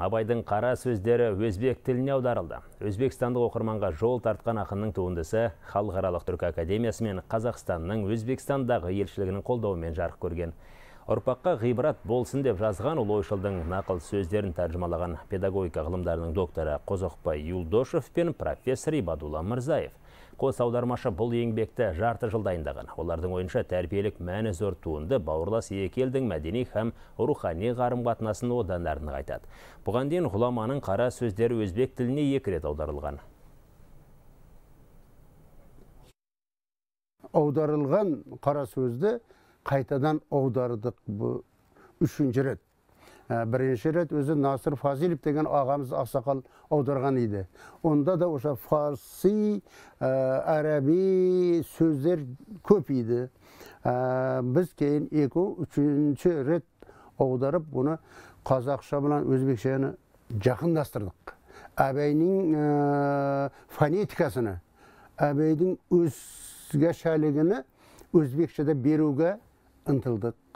абайдың қара сөздері өзбек тіліне аударылды өзбекстандық оқырманға жол тартқан ақынның туындысы халықаралық түркі академиясы мен қазақстанның өзбекстандағы елшілігінің қолдауымен жарық көрген ұрпаққа ғибрат болсын деп жазған ұлы ойшылдың нақыл сөздерін тәржімалаған педагогика ғылымдарының докторы қозоқбай юлдошев пен профессор ибадулла мырзаев қос аудармашы бұл еңбекті жарты жылдайындаған. олардың ойынша тәрбиелік мәні зор туынды бауырлас екелдің мәдени һәм рухани қарым қатынасын одан әрі нығайтады бұған дейін ғұламаның қара сөздері өзбек тіліне екі аударылған аударылған қара сөзді қайтадан аудардық үшінші рет Э, бірінші рет өзі насыр фазилев деген ағамыз ақсақал аударған еді онда да ұша фарси әрәби э, сөздер көп еді э, біз кейін екі үшінші рет аударып бұны қазақша мен өзбекшені жақындастырдық әбейнің фонетикасыны әбейдің өзгешелігін өзбекшеде беруге ынтылдық